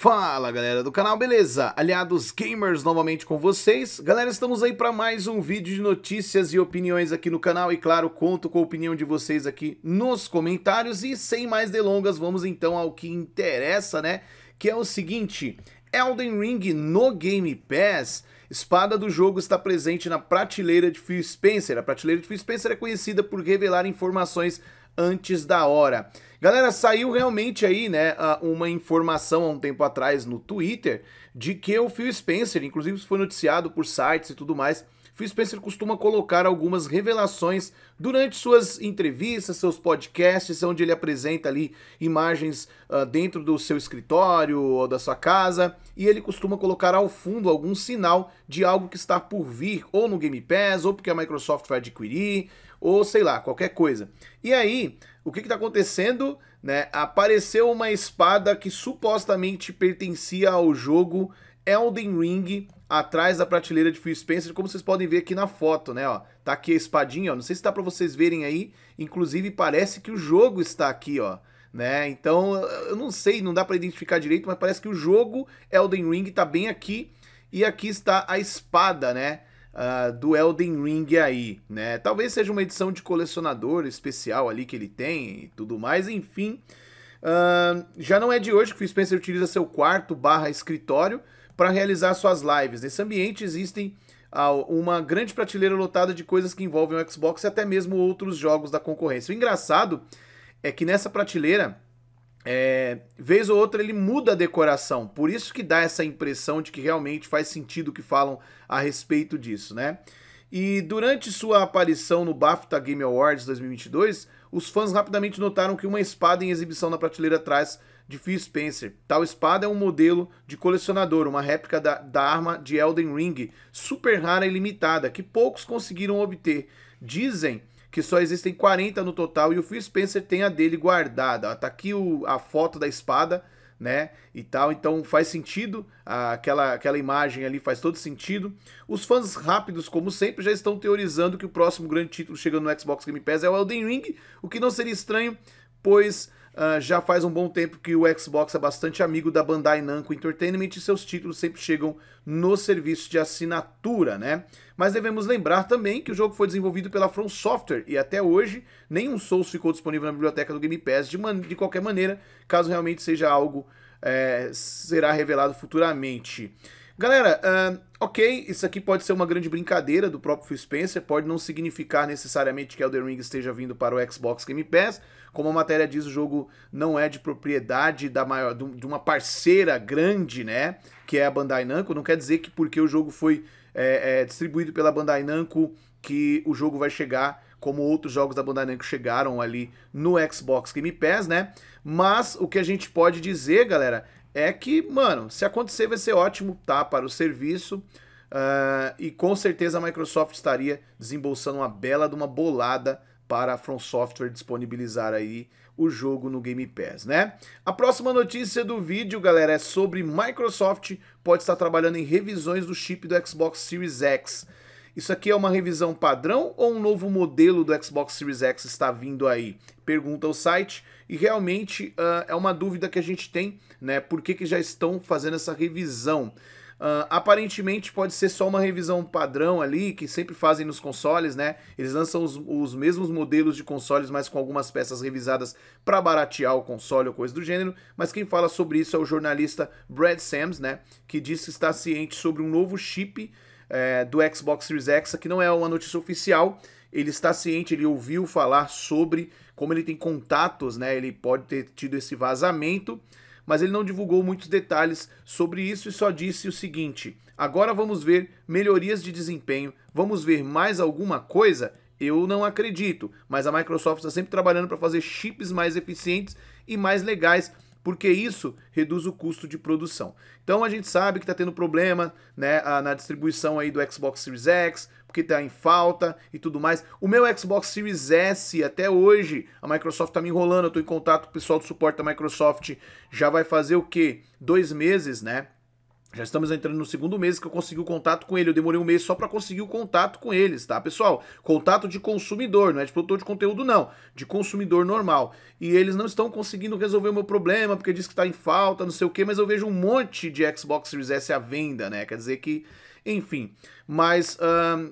Fala galera do canal, beleza? Aliados Gamers novamente com vocês. Galera, estamos aí para mais um vídeo de notícias e opiniões aqui no canal e claro, conto com a opinião de vocês aqui nos comentários e sem mais delongas, vamos então ao que interessa, né? Que é o seguinte, Elden Ring no Game Pass. Espada do jogo está presente na prateleira de Phil Spencer. A prateleira de Phil Spencer é conhecida por revelar informações antes da hora. Galera, saiu realmente aí, né, uma informação há um tempo atrás no Twitter de que o Phil Spencer, inclusive foi noticiado por sites e tudo mais, Phil Spencer costuma colocar algumas revelações durante suas entrevistas, seus podcasts, onde ele apresenta ali imagens uh, dentro do seu escritório ou da sua casa, e ele costuma colocar ao fundo algum sinal de algo que está por vir, ou no Game Pass, ou porque a Microsoft vai adquirir, ou sei lá, qualquer coisa. E aí, o que está acontecendo? Né? Apareceu uma espada que supostamente pertencia ao jogo Elden Ring atrás da prateleira de Phil Spencer, como vocês podem ver aqui na foto, né, ó. Tá aqui a espadinha, ó. Não sei se tá para vocês verem aí, inclusive parece que o jogo está aqui, ó. Né? Então, eu não sei, não dá para identificar direito, mas parece que o jogo Elden Ring tá bem aqui e aqui está a espada, né? Uh, do Elden Ring aí, né? Talvez seja uma edição de colecionador especial ali que ele tem e tudo mais, enfim. Uh, já não é de hoje que o Spencer utiliza seu quarto barra escritório, para realizar suas lives. Nesse ambiente existem ah, uma grande prateleira lotada de coisas que envolvem o Xbox e até mesmo outros jogos da concorrência. O engraçado é que nessa prateleira, é, vez ou outra, ele muda a decoração. Por isso que dá essa impressão de que realmente faz sentido o que falam a respeito disso, né? E durante sua aparição no BAFTA Game Awards 2022, os fãs rapidamente notaram que uma espada em exibição na prateleira traz de Phil Spencer. Tal espada é um modelo de colecionador, uma réplica da, da arma de Elden Ring, super rara e limitada, que poucos conseguiram obter. Dizem que só existem 40 no total e o Phil Spencer tem a dele guardada. Tá aqui o, a foto da espada, né? E tal, então faz sentido, aquela, aquela imagem ali faz todo sentido. Os fãs rápidos, como sempre, já estão teorizando que o próximo grande título chegando no Xbox Game Pass é o Elden Ring, o que não seria estranho, pois Uh, já faz um bom tempo que o Xbox é bastante amigo da Bandai Namco Entertainment e seus títulos sempre chegam no serviço de assinatura, né? Mas devemos lembrar também que o jogo foi desenvolvido pela From Software e até hoje nenhum Souls ficou disponível na biblioteca do Game Pass de, de qualquer maneira, caso realmente seja algo é, será revelado futuramente. Galera, uh, ok, isso aqui pode ser uma grande brincadeira do próprio Phil Spencer, pode não significar necessariamente que Elden Ring esteja vindo para o Xbox Game Pass. Como a matéria diz, o jogo não é de propriedade da maior, de uma parceira grande, né? Que é a Bandai Namco. Não quer dizer que porque o jogo foi é, é, distribuído pela Bandai Namco que o jogo vai chegar como outros jogos da Bandai Namco chegaram ali no Xbox Game Pass, né? Mas o que a gente pode dizer, galera, é que, mano, se acontecer vai ser ótimo, tá? Para o serviço. Uh, e com certeza a Microsoft estaria desembolsando uma bela de uma bolada para a From Software disponibilizar aí o jogo no Game Pass, né? A próxima notícia do vídeo, galera, é sobre Microsoft pode estar trabalhando em revisões do chip do Xbox Series X. Isso aqui é uma revisão padrão ou um novo modelo do Xbox Series X está vindo aí? Pergunta o site e realmente uh, é uma dúvida que a gente tem, né? Por que, que já estão fazendo essa revisão? Uh, aparentemente pode ser só uma revisão padrão ali, que sempre fazem nos consoles, né? Eles lançam os, os mesmos modelos de consoles, mas com algumas peças revisadas para baratear o console ou coisa do gênero. Mas quem fala sobre isso é o jornalista Brad Sams, né? Que disse que está ciente sobre um novo chip é, do Xbox Series X, que não é uma notícia oficial, ele está ciente, ele ouviu falar sobre como ele tem contatos, né? Ele pode ter tido esse vazamento, mas ele não divulgou muitos detalhes sobre isso e só disse o seguinte: agora vamos ver melhorias de desempenho, vamos ver mais alguma coisa. Eu não acredito, mas a Microsoft está sempre trabalhando para fazer chips mais eficientes e mais legais porque isso reduz o custo de produção. Então a gente sabe que está tendo problema né, na distribuição aí do Xbox Series X, porque está em falta e tudo mais. O meu Xbox Series S, até hoje, a Microsoft está me enrolando, eu estou em contato com o pessoal do suporte da Microsoft, já vai fazer o quê? Dois meses, né? Já estamos entrando no segundo mês que eu consegui o contato com ele. Eu demorei um mês só para conseguir o contato com eles, tá, pessoal? Contato de consumidor, não é de produtor de conteúdo, não. De consumidor normal. E eles não estão conseguindo resolver o meu problema, porque diz que está em falta, não sei o quê, mas eu vejo um monte de Xbox Series S à venda, né? Quer dizer que enfim. Mas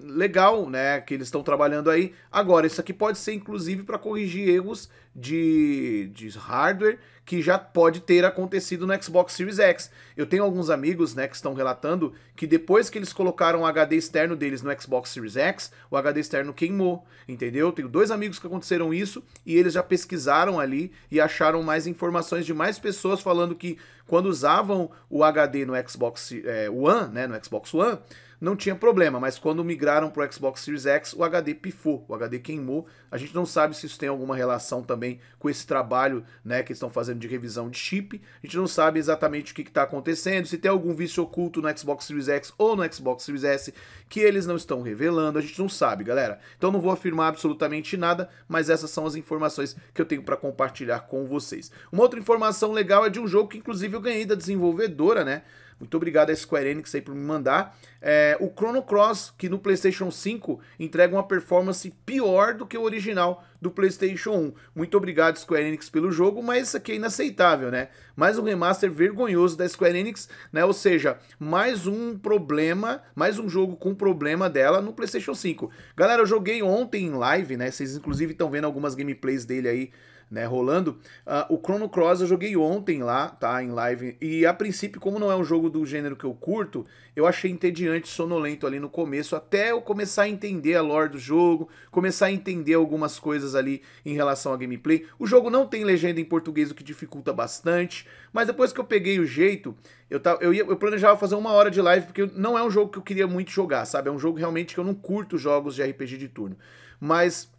legal, né, que eles estão trabalhando aí. Agora, isso aqui pode ser inclusive para corrigir erros de, de hardware que já pode ter acontecido no Xbox Series X. Eu tenho alguns amigos né, que estão relatando que depois que eles colocaram o HD externo deles no Xbox Series X, o HD externo queimou, entendeu? Tenho dois amigos que aconteceram isso e eles já pesquisaram ali e acharam mais informações de mais pessoas falando que quando usavam o HD no Xbox é, One, né, no Xbox One, não tinha problema, mas quando migraram para o Xbox Series X, o HD pifou, o HD queimou. A gente não sabe se isso tem alguma relação também com esse trabalho né, que estão fazendo de revisão de chip. A gente não sabe exatamente o que está acontecendo, se tem algum vício oculto no Xbox Series X ou no Xbox Series S que eles não estão revelando. A gente não sabe, galera. Então não vou afirmar absolutamente nada, mas essas são as informações que eu tenho para compartilhar com vocês. Uma outra informação legal é de um jogo que inclusive eu ganhei da desenvolvedora, né? Muito obrigado a Square Enix aí por me mandar. É, o Chrono Cross, que no PlayStation 5 entrega uma performance pior do que o original do PlayStation 1. Muito obrigado, Square Enix, pelo jogo, mas isso aqui é inaceitável, né? Mais um remaster vergonhoso da Square Enix, né? Ou seja, mais um problema, mais um jogo com problema dela no PlayStation 5. Galera, eu joguei ontem em live, né? Vocês inclusive estão vendo algumas gameplays dele aí. Né, rolando. Uh, o Chrono Cross eu joguei ontem lá, tá? Em live. E a princípio, como não é um jogo do gênero que eu curto, eu achei entediante, sonolento ali no começo, até eu começar a entender a lore do jogo, começar a entender algumas coisas coisas ali em relação ao gameplay. O jogo não tem legenda em português, o que dificulta bastante. Mas depois que eu peguei o jeito, eu, tava, eu, ia, eu planejava fazer uma hora de live, porque não é um jogo que eu queria muito jogar, sabe? É um jogo realmente que eu não curto jogos de RPG de turno. Mas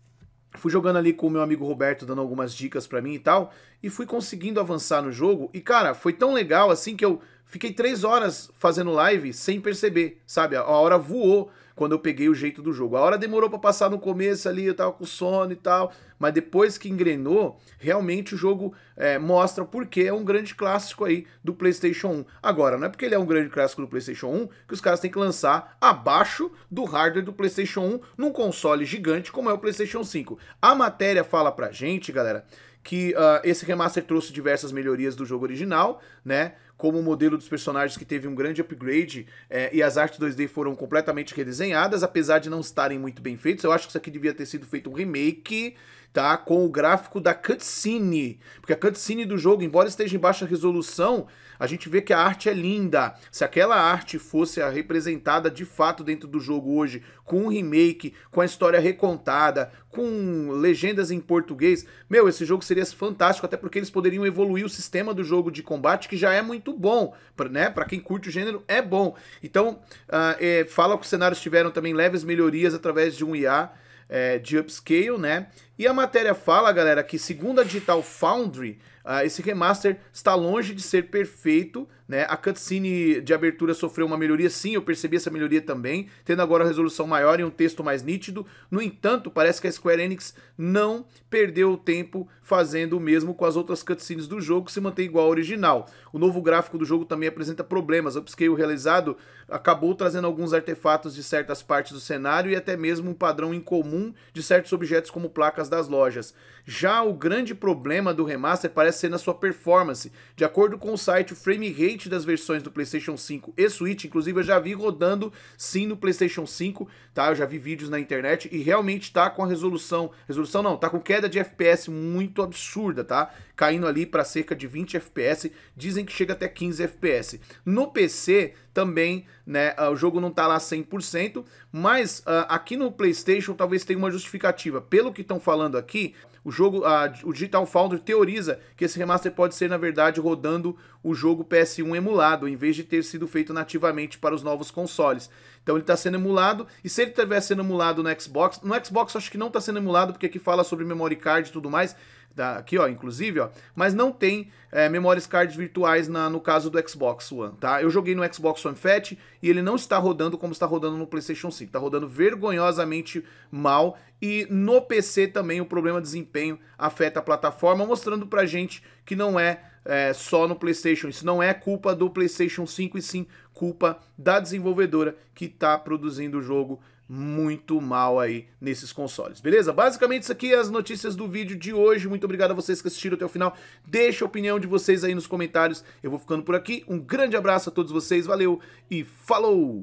fui jogando ali com o meu amigo Roberto dando algumas dicas para mim e tal, e fui conseguindo avançar no jogo. E cara, foi tão legal assim que eu fiquei três horas fazendo live sem perceber, sabe? A hora voou quando eu peguei o jeito do jogo. A hora demorou para passar no começo ali, eu tava com sono e tal, mas depois que engrenou, realmente o jogo é, mostra porque é um grande clássico aí do PlayStation 1. Agora, não é porque ele é um grande clássico do PlayStation 1 que os caras têm que lançar abaixo do hardware do PlayStation 1 num console gigante como é o PlayStation 5. A matéria fala pra gente, galera, que uh, esse remaster trouxe diversas melhorias do jogo original, né? como o modelo dos personagens que teve um grande upgrade é, e as artes 2D foram completamente redesenhadas, apesar de não estarem muito bem feitas. Eu acho que isso aqui devia ter sido feito um remake, tá? Com o gráfico da cutscene. Porque a cutscene do jogo, embora esteja em baixa resolução, a gente vê que a arte é linda. Se aquela arte fosse representada de fato dentro do jogo hoje, com um remake, com a história recontada, com legendas em português, meu, esse jogo seria fantástico, até porque eles poderiam evoluir o sistema do jogo de combate, que já é muito muito bom, pra, né? Para quem curte o gênero, é bom. Então, uh, é, fala que os cenários tiveram também leves melhorias através de um IA é, eh, de upscale, né? E a matéria fala, galera, que segundo a Digital Foundry, uh, esse remaster está longe de ser perfeito, né? A cutscene de abertura sofreu uma melhoria, sim, eu percebi essa melhoria também, tendo agora a resolução maior e um texto mais nítido. No entanto, parece que a Square Enix não perdeu tempo fazendo o mesmo com as outras cutscenes do jogo, se mantém igual ao original. O novo gráfico do jogo também apresenta problemas. O upscale realizado acabou trazendo alguns artefatos de certas partes do cenário e até mesmo um padrão incomum de certos objetos como placas das lojas. Já o grande problema do remaster parece ser na sua performance. De acordo com o site, o frame rate das versões do PlayStation 5 e Switch, inclusive eu já vi rodando sim no PlayStation 5, tá? Eu já vi vídeos na internet e realmente tá com a resolução, resolução não, tá com queda de FPS muito absurda, tá? caindo ali para cerca de 20 FPS, dizem que chega até 15 FPS. No PC também, né, ah, o jogo não tá lá 100%, mas uh, aqui no PlayStation talvez tenha uma justificativa. Pelo que estão falando aqui, o jogo, ah, o Digital Foundry teoriza que esse remaster pode ser, na verdade, rodando o jogo PS1 emulado, em vez de ter sido feito nativamente para os novos consoles. Então ele está sendo emulado, e se ele estiver sendo emulado no Xbox, no Xbox acho que não está sendo emulado, porque aqui fala sobre memory card e tudo mais, Tá aqui, ó, inclusive, ó. Mas não tem é, cards virtuais na, no caso do Xbox One, tá? Eu joguei no Xbox One Fat e ele não está rodando como está rodando no PlayStation 5. Está rodando vergonhosamente mal e no PC também o problema de desempenho afeta a plataforma, mostrando pra gente que não é, é, só no PlayStation. Isso não é culpa do PlayStation 5 e sim culpa da desenvolvedora que está produzindo o jogo muito mal aí nesses consoles, beleza? Basicamente isso aqui é as notícias do vídeo de hoje, muito obrigado a vocês que assistiram até o final, deixa a opinião de vocês aí nos comentários, eu vou ficando por aqui, um grande abraço a todos vocês, valeu e falou!